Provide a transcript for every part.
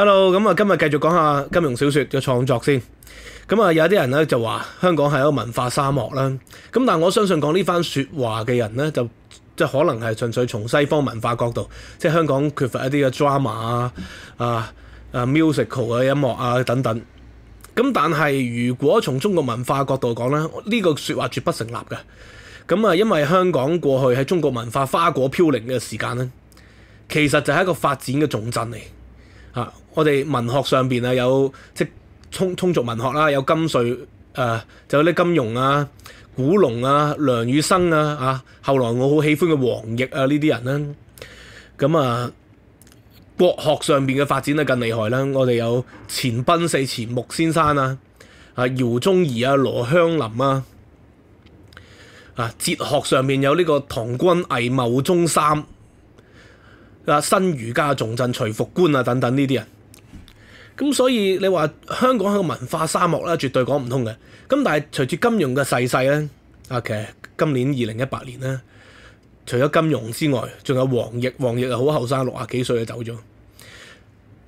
hello，咁啊，今日繼續講下金融小說嘅創作先。咁啊，有啲人咧就話香港係一個文化沙漠啦。咁但系我相信講呢番说話嘅人咧，就即系可能係純粹從西方文化角度，即係香港缺乏一啲嘅 drama 啊、啊、啊 musical 嘅音樂啊等等。咁但係如果從中國文化角度講咧，呢個说話絕不成立嘅。咁啊，因為香港過去喺中國文化花果飄零嘅時間咧，其實就係一個發展嘅重鎮嚟。啊！我哋文學上邊啊，有即充通足文學啦，有金瑞誒，就有啲金融啊、古龍啊、梁羽生啊，啊，後來我好喜歡嘅黃奕啊呢啲人啦。咁啊，國學上邊嘅發展啊更厲害啦。我哋有錢賓四錢穆先生啊，啊姚宗儀啊、羅香林啊，啊哲學上面有呢個唐君毅、茂宗三。啊！新儒家重振徐復官啊，等等呢啲人咁，所以你話香港係個文化沙漠咧，絕對講唔通嘅。咁但係隨住金融嘅逝世咧，其奇今年二零一八年咧，除咗金融之外，仲有黃奕黃奕啊好後生，六啊幾歲就走咗。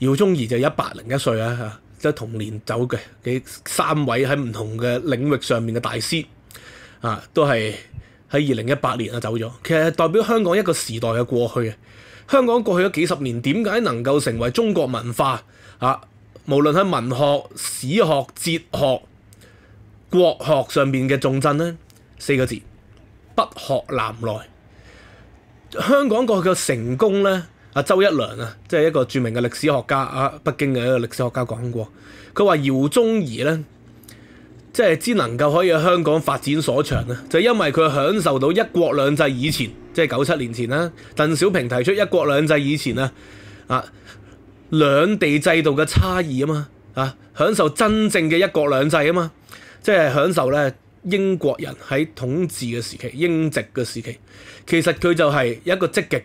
姚宗儀就一百零一歲啊，即係同年走嘅幾三位喺唔同嘅領域上面嘅大師啊，都係喺二零一八年啊走咗。其實代表香港一個時代嘅過去。香港過去咗幾十年，點解能夠成為中國文化啊？無論喺文學、史學、哲學、國學上面嘅重鎮呢，四個字：北學南來。香港過去嘅成功呢，阿周一良啊，即係一個著名嘅歷史學家啊，北京嘅一個歷史學家講過，佢話姚宗儀呢。即係只能夠可以香港發展所長啊，就因為佢享受到一國兩制以前，即係九七年前啦。鄧小平提出一國兩制以前啊，啊，兩地制度嘅差異啊嘛，啊，享受真正嘅一國兩制啊嘛，即係享受咧英國人喺統治嘅時期，英殖嘅時期，其實佢就係一個積極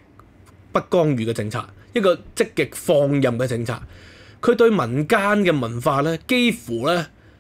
不干預嘅政策，一個積極放任嘅政策，佢對民間嘅文化咧，幾乎咧。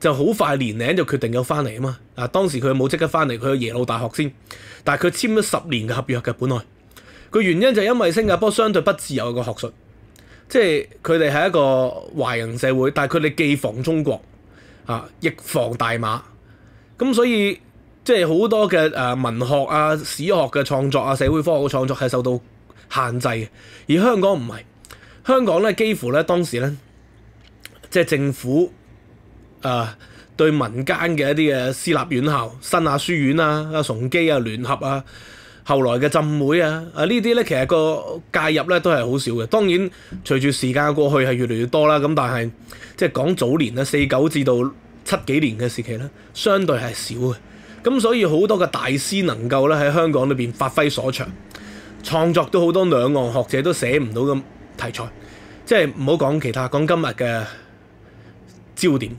就好快年齡就決定咗翻嚟啊嘛！啊當時佢冇即刻翻嚟，佢去耶魯大學先，但係佢簽咗十年嘅合約嘅本來。個原因就因為新加坡相對不自由嘅學術，即係佢哋係一個華人社會，但係佢哋既防中國啊，亦防大馬，咁所以即係好多嘅誒文學啊、史學嘅創作啊、社會科學嘅創作係受到限制，嘅，而香港唔係香港咧，幾乎咧當時咧即係政府。啊！對民間嘅一啲嘅私立院校、新亞書院啊、阿崇基啊、聯合啊、後來嘅浸會啊啊，呢啲咧其實個介入咧都係好少嘅。當然隨住時間過去係越嚟越多啦。咁但係即係講早年咧，四九至到七幾年嘅時期咧，相對係少嘅。咁所以好多嘅大師能夠咧喺香港裏邊發揮所長，創作都好多兩岸學者都寫唔到嘅題材。即係唔好講其他，講今日嘅焦點。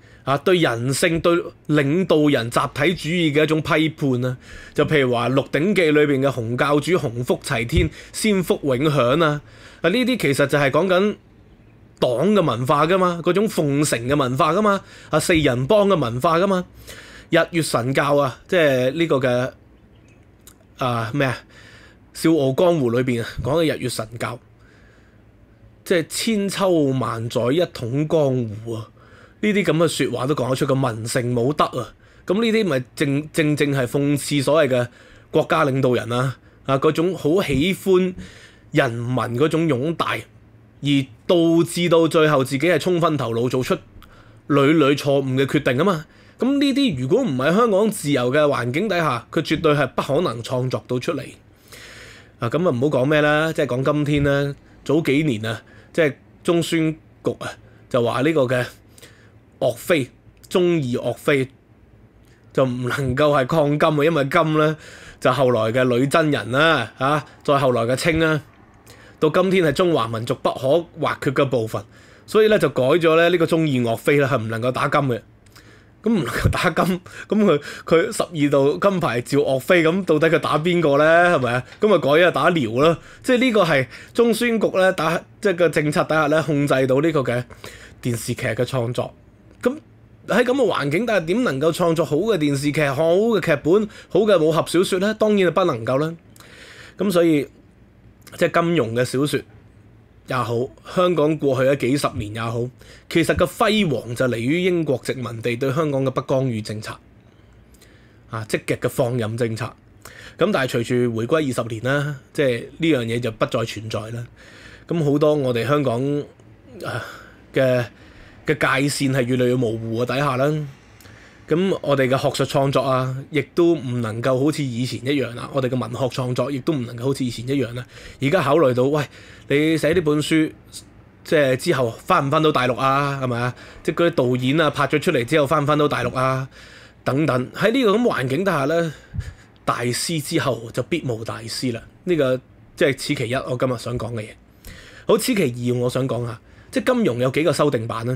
啊！對人性、對領導人、集體主義嘅一種批判啊，就譬如話《鹿鼎記》裏邊嘅洪教主，洪福齊天，先福永享啊！啊，呢啲其實就係講緊黨嘅文化噶嘛，嗰種奉承嘅文化噶嘛，啊四人幫嘅文化噶嘛，《日月神教》啊，即係呢個嘅啊咩啊，《笑傲江湖》裏邊講嘅《日月神教》，即係千秋萬載一統江湖啊！呢啲咁嘅説話都講得出個民性冇德啊！咁呢啲咪正正正係諷刺所謂嘅國家領導人啦，啊嗰種好喜歡人民嗰種擁戴，而導致到最後自己係充分頭腦做出屢屢錯誤嘅決定啊嘛！咁呢啲如果唔係香港自由嘅環境底下，佢絕對係不可能創作到出嚟啊！咁啊唔好講咩啦，即係講今天啦，早幾年啊，即係中宣局啊就話呢個嘅。岳飛中意岳飛就唔能夠係抗金啊，因為金咧就後來嘅女真人啦，嚇再後來嘅清啦，到今天係中華民族不可或缺嘅部分，所以咧就改咗咧呢個中意岳飛啦，係唔能夠打金嘅。咁唔能夠打金，咁佢佢十二度金牌照岳飛，咁到底佢打邊個咧？係咪啊？咁咪改啊打遼啦，即係呢個係中宣局咧打即係個政策底下咧控制到呢個嘅電視劇嘅創作。咁喺咁嘅環境，但係點能夠創作好嘅電視劇、好嘅劇本、好嘅武俠小說呢？當然係不能夠啦。咁所以即係金融嘅小說也好，香港過去嘅幾十年也好，其實個輝煌就嚟於英國殖民地對香港嘅不干涉政策啊，積極嘅放任政策。咁但係隨住回歸二十年啦，即系呢樣嘢就不再存在啦。咁好多我哋香港嘅。界线系越嚟越模糊嘅底下啦，咁我哋嘅学术创作啊，亦都唔能够好似以前一样啦。我哋嘅文学创作亦都唔能够好似以前一样啦。而家考虑到，喂，你写呢本书，即系之后翻唔翻到大陆啊？系啊？即系嗰啲导演啊，拍咗出嚟之后翻唔翻到大陆啊？等等。喺呢个咁环境底下咧，大师之后就必无大师啦。呢个即系此其一，我今日想讲嘅嘢。好，此其二，我想讲下，即系金融有几个修订版咧？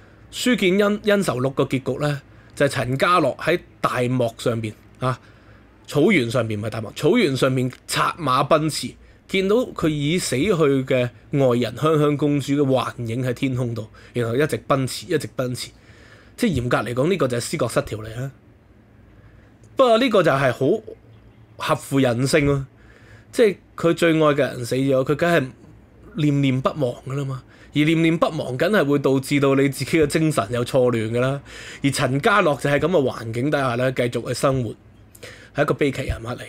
書建恩恩仇錄個結局咧，就係陳家洛喺大漠上邊啊，草原上邊唔係大漠，草原上邊策馬奔馳，見到佢已死去嘅外人香香公主嘅幻影喺天空度，然後一直奔馳，一直奔馳。即係嚴格嚟講，呢個就係思覺失調嚟啦。不過呢個就係好合乎人性咯，即係佢最愛嘅人死咗，佢梗係念念不忘噶啦嘛。而念念不忘，梗係會導致到你自己嘅精神有錯亂㗎啦。而陳家洛就係咁嘅環境底下咧，繼續去生活，係一個悲劇人物嚟。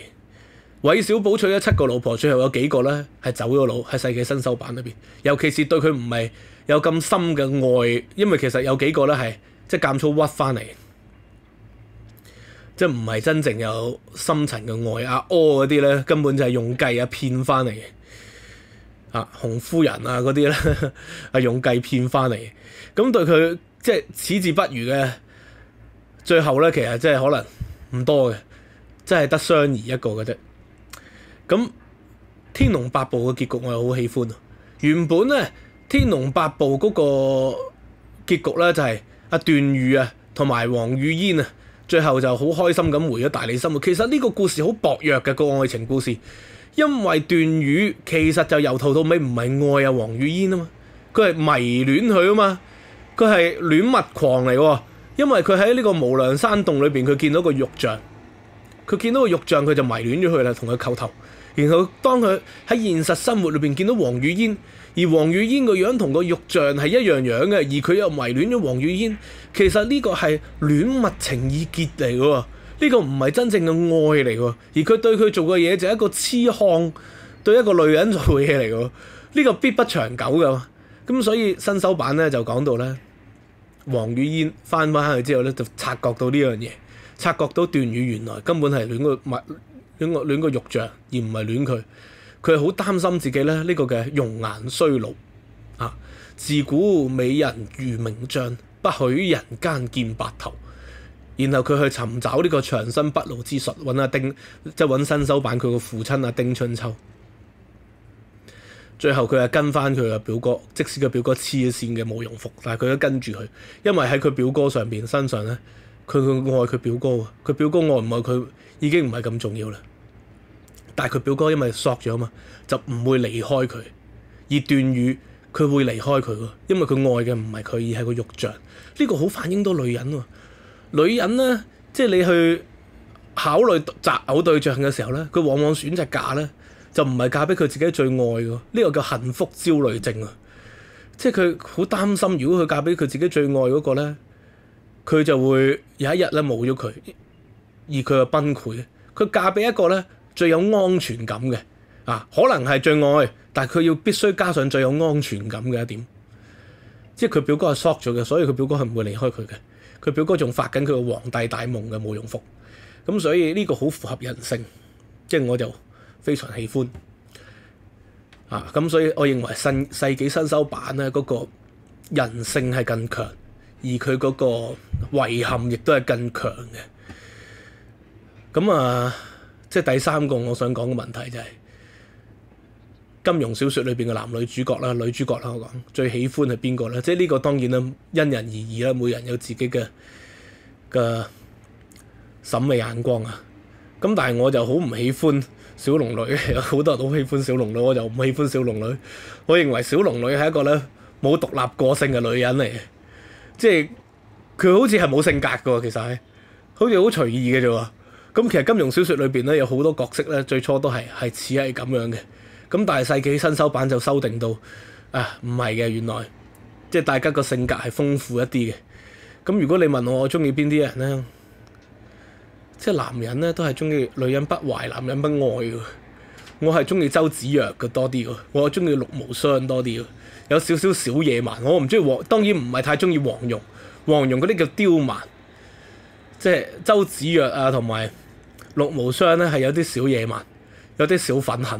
韋小寶娶咗七個老婆，最後有幾個咧係走咗佬，喺《世界新修版》里边，尤其是對佢唔係有咁深嘅愛，因為其實有幾個咧係即係間粗屈翻嚟，即系唔係真正有深層嘅愛啊，屙嗰啲咧根本就係用計啊騙翻嚟嘅。啊，紅夫人啊，嗰啲咧係用計騙翻嚟，咁對佢即係矢志不渝嘅，最後咧其實真係可能唔多嘅，真係得雙兒一個嘅啫。咁《天龍八部》嘅結局我又好喜歡啊！原本咧《天龍八部》嗰個結局咧就係阿段譽啊，同埋黃雨嫣啊，最後就好開心咁回咗大理生活。其實呢個故事好薄弱嘅個愛情故事。因為段宇其實就由頭到尾唔係愛啊黃雨嫣啊嘛，佢係迷戀佢啊嘛，佢係戀物狂嚟喎。因為佢喺呢個無良山洞裏邊，佢見到個玉像，佢見到個玉像，佢就迷戀咗佢啦，同佢叩頭。然後當佢喺現實生活裏邊見到黃雨嫣，而黃雨嫣個樣同個玉像係一樣樣嘅，而佢又迷戀咗黃雨嫣，其實呢個係戀物情意結嚟嘅。呢個唔係真正嘅愛嚟喎，而佢對佢做嘅嘢就一個痴漢對一個女人做嘢嚟喎，呢個必不長久噶。咁所以新手版咧就講到咧，黃雨嫣翻返去之後咧就察覺到呢樣嘢，察覺到段宇原來根本係恋個物，恋个恋个玉像而唔係恋佢。佢好擔心自己咧呢個嘅容顏衰老啊！自古美人如名将，不許人間見白頭。然後佢去尋找呢個長生不老之術，揾阿丁即係揾新修版佢個父親阿丁春秋。最後佢係跟翻佢個表哥，即使佢表哥黐線嘅慕容服，但係佢都跟住佢，因為喺佢表哥上邊身上咧，佢佢愛佢表哥喎。佢表哥愛唔愛佢已經唔係咁重要啦。但係佢表哥因為索咗嘛，就唔會離開佢。而段宇佢會離開佢喎，因為佢愛嘅唔係佢，而係個玉像。呢個好反映到女人喎。女人咧，即係你去考慮擇偶對象嘅時候咧，佢往往選擇嫁咧，就唔係嫁俾佢自己最愛嘅。呢個叫幸福焦慮症啊！即係佢好擔心，如果佢嫁俾佢自己最愛嗰個咧，佢就會有一日咧冇咗佢，而佢又崩潰。佢嫁俾一個咧最有安全感嘅啊，可能係最愛，但係佢要必須加上最有安全感嘅一點。即係佢表哥係 shock 咗嘅，所以佢表哥係唔會離開佢嘅。佢表哥仲發緊佢個皇帝大夢嘅毛用服，咁所以呢個好符合人性，即係我就非常喜歡啊！咁所以我認為新世紀新修版咧嗰個人性係更強，而佢嗰個遺憾亦都係更強嘅。咁啊，即係第三個我想講嘅問題就係。金融小说裏边嘅男女主角啦，女主角啦，我講最喜歡係邊個咧？即係呢個當然啦，因人而異啦，每人有自己嘅嘅審美眼光啊。咁但係我就好唔喜歡小龍女，有 好多人都喜歡小龍女，我就唔喜歡小龍女。我認為小龍女係一個咧冇獨立個性嘅女人嚟嘅，即係佢好似係冇性格噶，喎。其實係好似好隨意嘅啫喎。咁其實金融小说裏边咧有好多角色咧，最初都係系似係咁樣嘅。咁大世紀新修版就修訂到啊，唔係嘅。原來即係大家個性格係豐富一啲嘅。咁如果你問我，我中意邊啲人呢？即係男人呢，都係中意女人不懷，男人不愛嘅。我係中意周子若嘅多啲喎，我中意陸無雙多啲嘅。有少少小野蠻，我唔中意黃當然唔係太中意黃蓉。黃蓉嗰啲叫刁蠻，即係周子若啊，同埋陸無雙呢，係有啲小野蠻，有啲小憤恨。